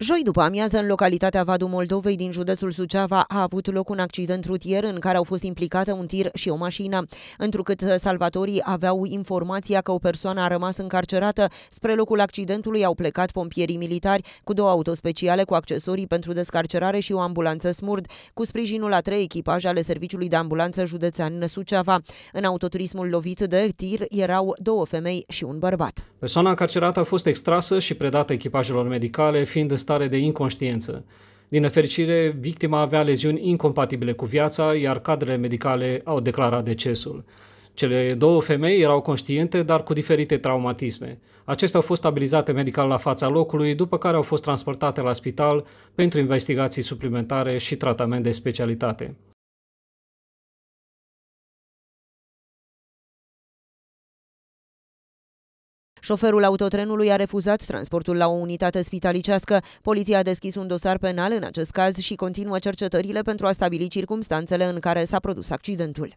Joi după amiază, în localitatea Vadu Moldovei din județul Suceava, a avut loc un accident rutier în care au fost implicate un tir și o mașină. Întrucât salvatorii aveau informația că o persoană a rămas încarcerată, spre locul accidentului au plecat pompierii militari cu două autospeciale cu accesorii pentru descarcerare și o ambulanță smurd, cu sprijinul a trei echipaje ale Serviciului de Ambulanță Județean Suceava. În autoturismul lovit de tir erau două femei și un bărbat. Persoana încarcerată a fost extrasă și predată echipajelor medicale, fiind stare de inconștiență. Din nefericire, victima avea leziuni incompatibile cu viața, iar cadrele medicale au declarat decesul. Cele două femei erau conștiente, dar cu diferite traumatisme. Acestea au fost stabilizate medical la fața locului, după care au fost transportate la spital pentru investigații suplimentare și tratament de specialitate. Șoferul autotrenului a refuzat transportul la o unitate spitalicească. Poliția a deschis un dosar penal în acest caz și continuă cercetările pentru a stabili circumstanțele în care s-a produs accidentul.